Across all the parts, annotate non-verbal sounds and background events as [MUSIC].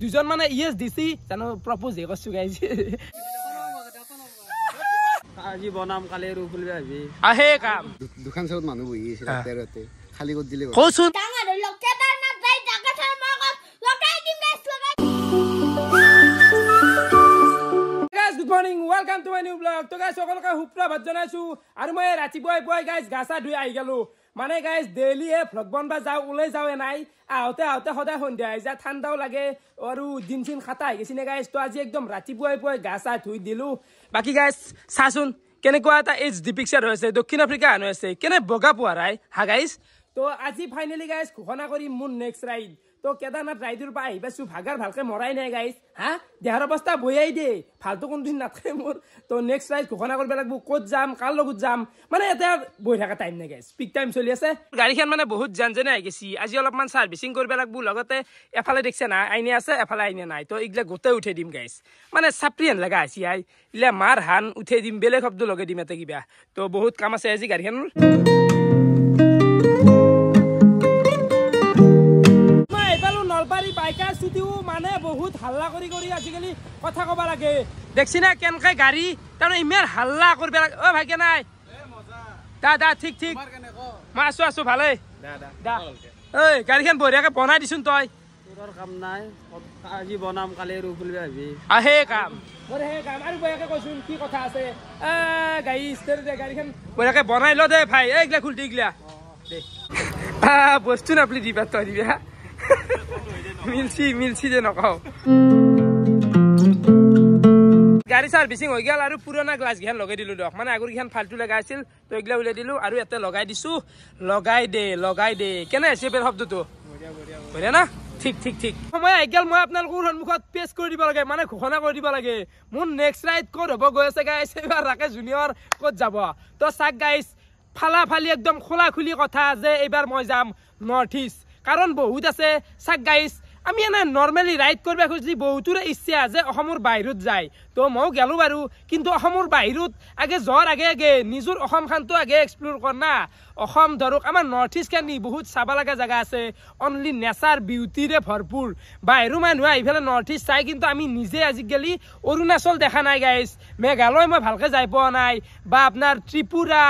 দুজন মানে ইয়েস দিছি জানো প্ৰপোজহে কৰছো গাইজ আজি বনাম কালি ৰুফুল ভাবি আহে কাম দোকান চাউত মানুহ বহি আছিল তেৰতে খালি কৰি দিলে কৈছোঁ welcome to my new blog তো গাইছ সকলোকে সুপ্ৰভাত জনাইছো আৰু মই ৰাতিপুৱাই পুৱাই গাইছ গাছা ধুই আহি গেলো মানে গাইজ ডেইলি এই ভ্লগ বনবা যাওঁ ওলাই যাওঁ নাই আহোঁতে আহোঁতে সদায় সন্ধিয়া আহি যায় ঠাণ্ডাও লাগে আৰু দিন চিন খাটা আহি গৈছে গাইজ তো আজি একদম ৰাতিপুৱাই পুৱাই গা চা ধুই দিলোঁ বাকী গাইজ চাচোন কেনেকুৱা এটা এইচ ডি পিকচাৰ আছে দক্ষিণ আফ্ৰিকা হান আছে কেনে বগা পোৱা ৰাই হা গাইজ তো আজি ফাইনেলি গাইজ ঘোষণা কৰিম মোৰ নেক্সট ৰাইড তো কেদাৰনাথ ৰাইজৰ পৰা আহি পাইছোঁ ভাগাৰ ভালকৈ মৰাই নাই গাইছ হা দেহাৰ অৱস্থা বৈয়াই দে ফালটো কোনোদিন নাথাকে মোৰ তো নেক্সট ৰাইজ ঘোষণা কৰিব লাগিব ক'ত যাম কাৰ লগত যাম মানে এতিয়া বহি থকা টাইম নাই গাইছ পিক টাইম চলি আছে গাড়ীখন মানে বহুত জান যেনে আহি গৈছে আজি অলপমান চাৰ্ভিচিং কৰিব লাগিব লগতে এফালে দেখিছে নাই আইনে আছে এফালে আইনে নাই তো এইগিলা গোটেই উঠাই দিম গাইছ মানে চাপ্ৰিহেন লগা আছে আই এইগিলা মাৰ হান উঠাই দিম বেলেগ শব্দ লগাই দিম এতিয়া কিবা তো বহুত কাম আছে আজি গাড়ীখনৰ বাইকাৰ স্থিতিও মানে বহুত হাল্লা কৰি কৰি আজিকালি কথা কবা লাগে দেখছি না কেন গাড়ি তার ইমান হাল্লা করবে ও ভাগ্য নাই দাদা ঠিক ঠিক আসো আসো ভালে ঐ গাড়ি খান বনাই দিছো তই বস্তু নাপলি দিবা তই দিবা মিলছি মিলছি যে নকও গাড়ি চাৰ বিচিং হৈ গেল আৰু পুৰণা গ্লাছকেইখন লগাই দিলোঁ দিয়ক মানে আগৰ কেইখন ফাল্টু লগাই আছিল তো এইগিলা উলিয়াই দিলোঁ আৰু ইয়াতে লগাই দিছোঁ লগাই দে লগাই দে কেনে আছে বেল শব্দটো বুজিলা না ঠিক ঠিক ঠিক সময় আহি গেল মই আপোনালোকৰ সন্মুখত পেছ কৰি দিব লাগে মানে ঘোষণা কৰি দিব লাগে মোৰ নেক্সট ৰাইড ক'ত হ'ব গৈ আছে গাইছ এইবাৰ ৰাকে জুনিয়ৰ ক'ত যাব তো চাক গাইছ ফালা ফালি একদম খোলা খুলি কথা যে এইবাৰ মই যাম নৰ্থ ইষ্ট কাৰণ বহুত আছে চাক গাইছ আমি এনে নৰ্মেলি ৰাইড কৰিব খুজিছোঁ বহুতৰে ইচ্ছা আছে অসমৰ বাহিৰত যায় তো মইও গেলোঁ বাৰু কিন্তু অসমৰ বাহিৰত আগে যোৱাৰ আগে আগে নিজৰ অসমখনটো আগে এক্সপ্ল'ৰ কৰ না অসম ধৰক আমাৰ নৰ্থ ইষ্ট কেনি বহুত চাব লগা জেগা আছে অনলি নেচাৰ বিউটিৰে ভৰপূৰ বাহিৰৰ মানুহে আহি পেলাই নৰ্থ ইষ্ট চাই কিন্তু আমি নিজে আজিকালি অৰুণাচল দেখা নাই গাইজ মেঘালয় মই ভালকৈ যাই পোৱা নাই বা আপোনাৰ ত্ৰিপুৰা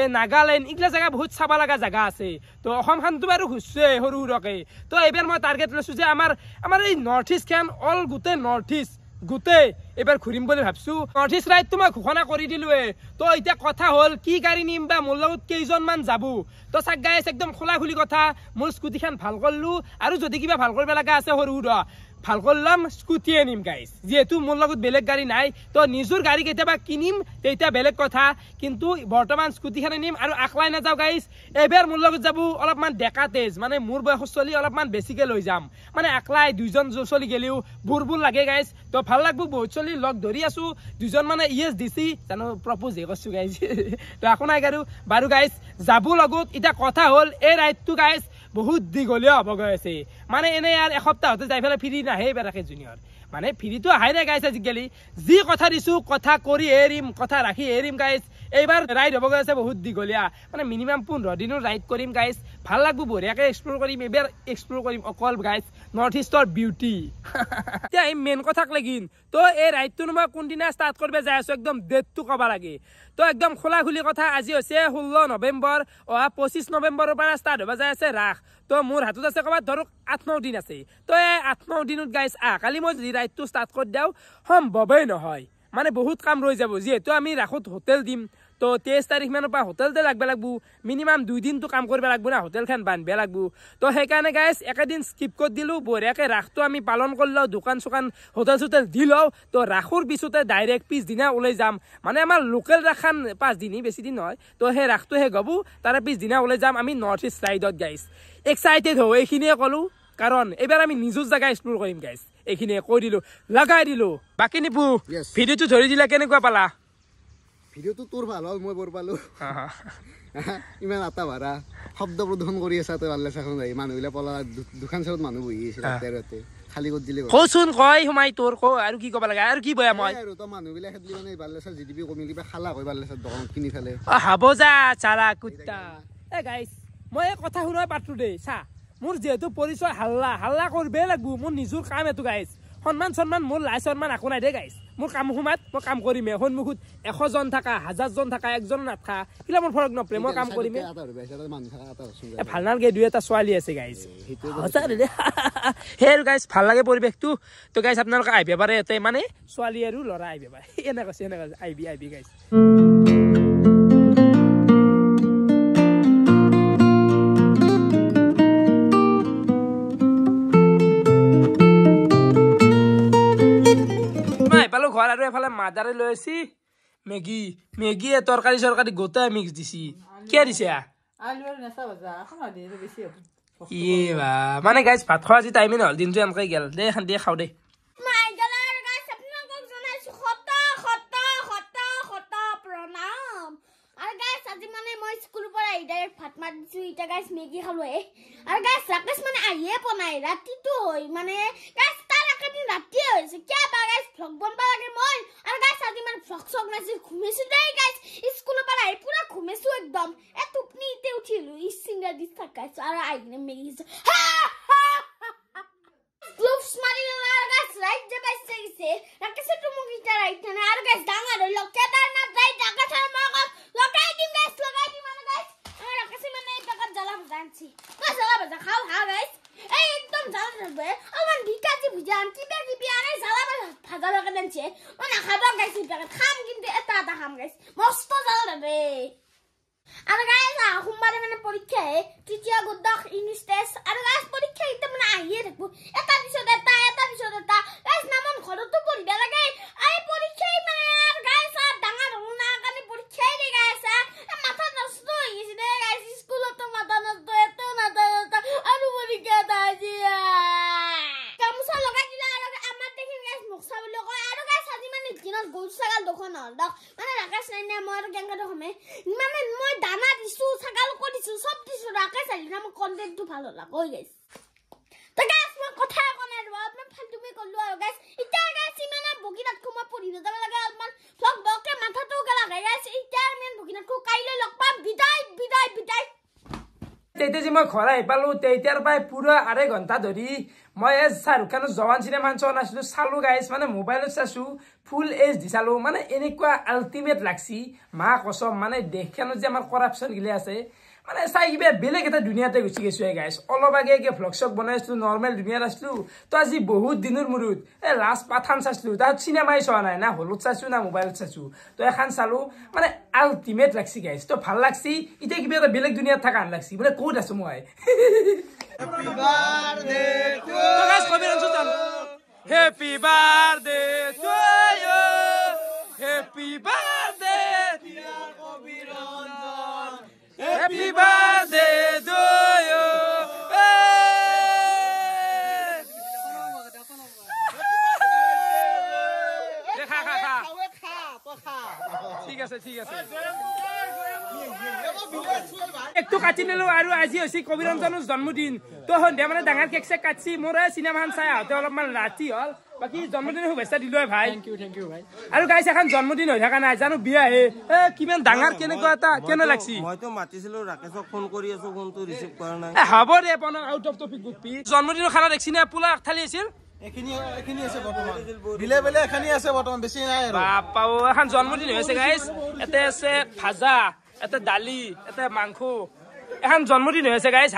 এই নাগালেণ্ড এইগিলা জেগা বহুত চাব লগা জেগা আছে তো অসমখনটো বাৰু ঘূৰিছোঁ সৰু সুৰকে তো এইবাৰ মই টাৰ্গেট লৈছোঁ যে আমাৰ আমাৰ এই নৰ্থ ইষ্ট কেন অল গোটেই নৰ্থ ইষ্ট গোটেই এবাৰ ঘূৰিম বুলি ভাবছো নৰ্থ ৰাইড তো মই ঘোষণা কৰি দিলোৱে তো এতিয়া কথা হ'ল কি গাড়ী নিম বা মোৰ লগত কেইজনমান যাব তো চাক গাইছ একদম খোলা খুলি কথা মোৰ স্কুটিখন ভাল কৰিলো আৰু যদি কিবা ভাল কৰিব লগা আছে সৰু সুৰা ভাল কৰিলাম স্কুটিয়ে নিম গাইজ যিহেতু মোৰ লগত বেলেগ গাড়ী নাই তো নিজৰ গাড়ী কেতিয়াবা কিনিম তেতিয়া বেলেগ কথা কিন্তু বৰ্তমান খানে নিম আৰু আকলাই নাযাওঁ গাইজ এইবাৰ মোৰ লগত যাব অলপমান ডেকা তেজ মানে মোৰ বয়সৰ চলি অলপমান বেছিকৈ লৈ যাম মানে আকলাই দুজন চলি গেলিও বুৰবোৰ লাগে গাইজ তো ভাল লাগবো বহুত চলি লগ ধৰি আছো দুজন মানে ই এছ ডিচি জানো প্ৰপজে কৰছো গাইজ [LAUGHS] তো একো নাই কাৰো বাৰু গাইজ যাব লগত এতিয়া কথা হ'ল এই ৰাইডটো গাইজ বহুত দীঘলীয়া হ'ব গৈ আছে মানে এনেই ইয়াৰ এসপ্তাহতে যাই পেলাই ফ্ৰী নাহে বেৰাকে জুনিয়ৰ মানে ফ্ৰীটো আহেনে গাইছে আজিকালি যি কথা দিছোঁ কথা কৰি এৰিম কথা ৰাখি এৰিম গাইছ এইবাৰ ৰাইড হ'ব গৈ আছে বহুত দীঘলীয়া মানে মিনিমাম পোন্ধৰ দিনৰ ৰাইড কৰিম গাইছ ভাল লাগিব বঢ়িয়াকৈ এক্সপ্ল'ৰ কৰিম এইবাৰ এক্সপ্ল'ৰ কৰিম অকল গাইছ নৰ্থ ইষ্টৰ বিউটি এতিয়া এই মেইন কথাক লাগিল তো এই ৰাইডটো নোমা কোনদিনা ষ্টাৰ্ট কৰিব যাই আছো একদম ডেটটো ক'ব লাগে তো একদম খোলা খুলি কথা আজি হৈছে ষোল্ল নৱেম্বৰ অহা পঁচিছ নৱেম্বৰৰ পৰা ষ্টাৰ্ট হ'ব যাই আছে ৰাস তো মোৰ হাতত আছে ক'ৰবাত ধৰক আঠ ন দিন আছে তো এই আঠ ন দিনত গাইছ আহ কালি মই যদি ৰাইডটো ষ্টাৰ্ট কৰি দিওঁ সম্ভৱেই নহয় মানে বহুত কাম ৰৈ যাব যিহেতু আমি ৰাসত হোটেল দিম তো তেইছ তাৰিখ মানৰ পৰা হোটেলতে লাগিব লাগবো মিনিমাম দুই দিনটো কাম কৰিব লাগবো না হোটেলখন বান্ধিব লাগবো তো সেইকাৰণে গাইজ একেদিন স্কিপ কৰি দিলোঁ বঢ়িয়াকৈ ৰাসটো আমি পালন কৰি লওঁ দোকান চোকান হোটেল চোটেল দি লওঁ তো ৰাসৰ পিছতে ডাইৰেক্ট পিছদিনা ওলাই যাম মানে আমাৰ লোকেল ৰাসখন পাঁচদিনেই বেছিদিন হয় তো সেই ৰাসটো শেষ হ'ব তাৰে পিছদিনা ওলাই যাম আমি নৰ্থ ইষ্ট ছাইডত গাইজ এক্সাইটেড হওঁ এইখিনিয়ে ক'লোঁ কাৰণ এইবাৰ আমি নিজৰ জেগা এক্সপ্ল'ৰ কৰিম গাইজ এইখিনি কৈ দিলো লগাই দিলো বাকী নিপু ভিডিঅটো ধৰি দিলা কেনেকুৱা পালা ভিডিঅটো তোৰ ভাল হ'ল মই বৰ পালো ইমান আটা ভাড়া শব্দ প্ৰদূষণ কৰি আছা তই ভাল লাগিছে এখন মানুহবিলাক পালা দোকান চাৰত মানুহ বহি আছিল তেৰতে মই কথা শুনোৱাই পাতো দেই চা মোৰ যিহেতু পৰিচয় হাল্লা হাল্লা কৰিবই লাগিব মোৰ নিজৰ কাম এইটো গাইজ সন্মান চন্মান মোৰ লাই চন্মান একো নাই দে গাইজ মোৰ কাম সোমাত মই কাম কৰিমে সন্মুখত এশজন থকা হাজাৰজন থকা একজন নাথকা সেইবিলাক মোৰ ফৰক নপৰে মই কাম কৰিমে ভাল নালাগে দুই এটা ছোৱালী আছে গাইজ সেই আৰু গাইজ ভাল লাগে পৰিৱেশটো তো গাইজ আপোনালোকে আহিব পাৰে ইয়াতে মানে ছোৱালী আৰু ল'ৰা আহিব পাৰে এনেকৈ আহিবি আহিবি গাইজ ফালে মাজাৰে লৈ আছি মেগি মেগিয়ে তৰকাৰী চৰকাৰী গোটেই মিক্স দিছি কিয় দিছে ইয়ে বা মানে গাইছ ভাত খোৱা আজি টাইমে নহ'ল দিনটো এনেকৈ গেল দে এখন দিয়ে খাওঁ দে আহিয়ে পোৱা নাই ৰাতিটো মানে ৰাতিয়ে ভ্লগ বনবা লাগে মই আৰু গাইছ আজি মানে ভ্লগ চক নাছিল ঘুমিছো দেই গাইছ স্কুলৰ পৰা আহি পুৰা ঘুমিছো একদম এ টোপনি ইতে উঠিলো ইচিঙা দি থাকাইছো আৰু আহিনে মেৰি মাৰিলো আৰু গাইছ লাইট যে পাইছে গৈছে ৰাকেশে তোমাক ইটা ৰাইট আৰু গাইছ ডাঙৰ হৈ লগ Aber guys, auch um bei meiner Polizei, die ich ja gut doch in die Stess, aber das Polizei, da bin ich auch hier, ich kann nicht so da, ich kann nicht so da, ich kann nicht so da, ich kann nicht so da, ich kann nicht so da, Gol sagal dokonaldak. Mana rakas nenem var gengar dokme. Mama মোৰ কণ্টেণ্টটো ভাল হ'ল আকৌ gas তাকে মই কথা একো নাই ৰ অলপমান ফাল্টুমি ক'লো আৰু গেছ এতিয়া গেছ ইমানে বগীনাথকো মই পঢ়িব যাব লাগে অলপমান ফ্লগ বকে মাথাটো গেলা গাই গেছ এতিয়া আমি বগীনাথকো কাইলৈ লগ পাম বিদায় বিদায় বিদায় তেতিয়া যে মই ঘৰ আহি পালো তেতিয়াৰ পৰাই পুৰা আঢ়ৈ ঘণ্টা ধৰি মই এই শ্বাহৰুখ খানৰ জৱান চিনেমাখন চোৱা নাছিলো চালো গাইছ মানে মোবাইলত চাইছো ফুল এইচ দি চালো মানে এনেকুৱা আল্টিমেট লাগছি মা কচম মানে দেশখনত যে আমাৰ কৰাপশ্যন গিলে আছে মানে চাই কিবা বেলেগ এটা দুনিয়াতে গুচি গৈছোঁ এই গাইছ অলপ আগে আগে ভ্লগশ্বক বনাই আছিলোঁ নৰ্মেল দুনিয়াত আছিলোঁ তো আজি বহুত দিনৰ মূৰত এই লাষ্ট পাঠান চাইছিলোঁ তাত চিনেমাই চোৱা নাই না হলত চাইছো না মোবাইলত চাইছোঁ তো এখন চালো মানে আল্টিমেট লাগছি গাইছ তো ভাল লাগছি এতিয়া কিবা এটা বেলেগ দুনিয়াত থকা আন লাগছি মানে ক'ত আছো মই Happy birthday to Happy birthday to you. একটু কাটি নিলো আৰু আজি হৈছে কবিৰঞ্জনৰ জন্মদিন তো সন্ধিয়া মানে ডাঙৰ কেক চেক কাটিছি মোৰ চিনেমাখন চাই আহোঁতে অলপমান ৰাতি হল বাকী জন্মদিন শুভেচ্ছা দিলো ভাই আৰু গাইছ এখন জন্মদিন হৈ থকা নাই জানো বিয়া হে কিমান ডাঙৰ কেনেকুৱা এটা কেনে লাগছি হব দে আউট অফ টপিক গুপি জন্মদিনৰ খানা দেখিছি নে পোলা আগঠালি আছিল জন্মদিন হৈ আছে গাইছ এতে আছে ভাজা এতে দালি এতে মাংস এখন জন্মদিন হৈ আছে গাইছ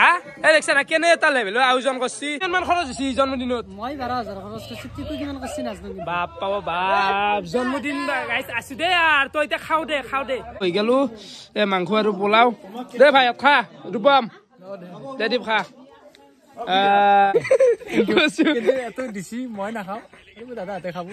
এ দেখছে না কেনে এটা লেভেলৰ আয়োজন কৰছি কিমান খৰচ হৈছি জন্মদিন গাইছ তই এতিয়া খাওঁ দে খাওঁ দে মাংস আৰু পোলাও দে ভাই খা ৰূপম দে Ibu tak tahu kamu.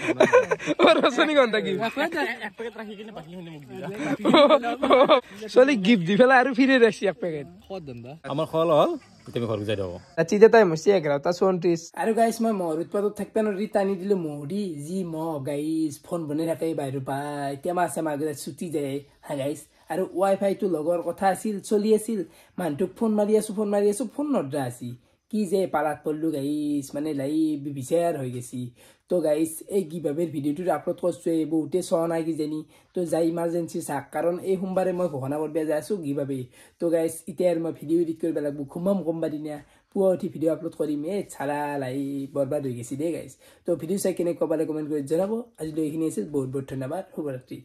Orang sini kau tak give. Aku aja. Apa yang terakhir ini pasti hendak oh, mukjizat. Oh. Soalnya give di bela hari ini resi apa kan? Kau denda. Amal kholol. তুমি ঘর গুজাই দাও আর চিজে তাই মসি একরা তা শোন trees are guys মই মোর উৎপাদ থাকতেন রি তানি দিল মোডি জি ম গাইস ফোন বনে রাখাই বাইর পাই তে মাসে মাগে ছুটি দেয় হ্যাঁ গাইস আর ওয়াইফাই তো লগর কথা আছিল চলি আছিল মানটু ফোন মারি আসু ফোন মারি আসু ফোন নড্রা আসি কি যে পালাত পড়লু গাইস মানে লাই বিচার হয়ে গেছি তো গাইজ এই কিভাবে ভিডিওটো আপলোড করছো বহুতে চাওয়া নাই কিজানি তো যাই ইমার্জেন্সি চাক কারণ এই সোমবারে মানে ঘোষণা করবা যাই আছো কিভাবে তো গাইজ ইতিহার মানে ভিডিও এডিট করবা লাগবো ঘুমাম কমবা দিনে পুয়া উঠি ভিডিও আপলোড করিম এ ছাড়া লাই বরবাদ হয়ে গেছি দে গাইজ তো ভিডিও চাই কেনে কবালে কমেন্ট করে জানাবো আজিলে এইখিনি আছে বহুত বহুত ধন্যবাদ শুভরাত্রি